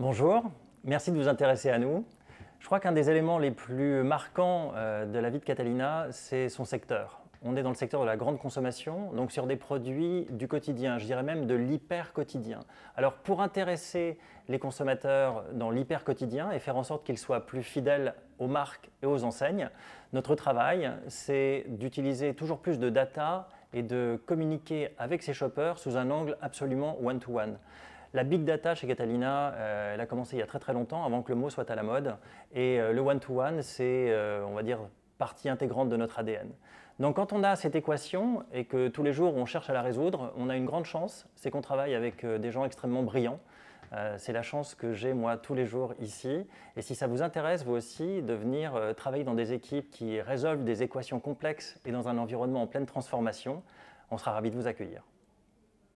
Bonjour, merci de vous intéresser à nous. Je crois qu'un des éléments les plus marquants euh, de la vie de Catalina, c'est son secteur. On est dans le secteur de la grande consommation, donc sur des produits du quotidien, je dirais même de l'hyper quotidien. Alors pour intéresser les consommateurs dans l'hyper quotidien et faire en sorte qu'ils soient plus fidèles aux marques et aux enseignes, notre travail, c'est d'utiliser toujours plus de data et de communiquer avec ces shoppers sous un angle absolument one-to-one. one to one one la big data chez Catalina, euh, elle a commencé il y a très très longtemps, avant que le mot soit à la mode. Et euh, le one-to-one, c'est, euh, on va dire, partie intégrante de notre ADN. Donc quand on a cette équation et que tous les jours on cherche à la résoudre, on a une grande chance, c'est qu'on travaille avec des gens extrêmement brillants. c'est la chance que j'ai moi tous les jours ici. Et si ça vous intéresse, vous aussi, de venir travailler dans des équipes qui résolvent des équations complexes et dans un environnement en pleine transformation, on sera ravi de vous accueillir.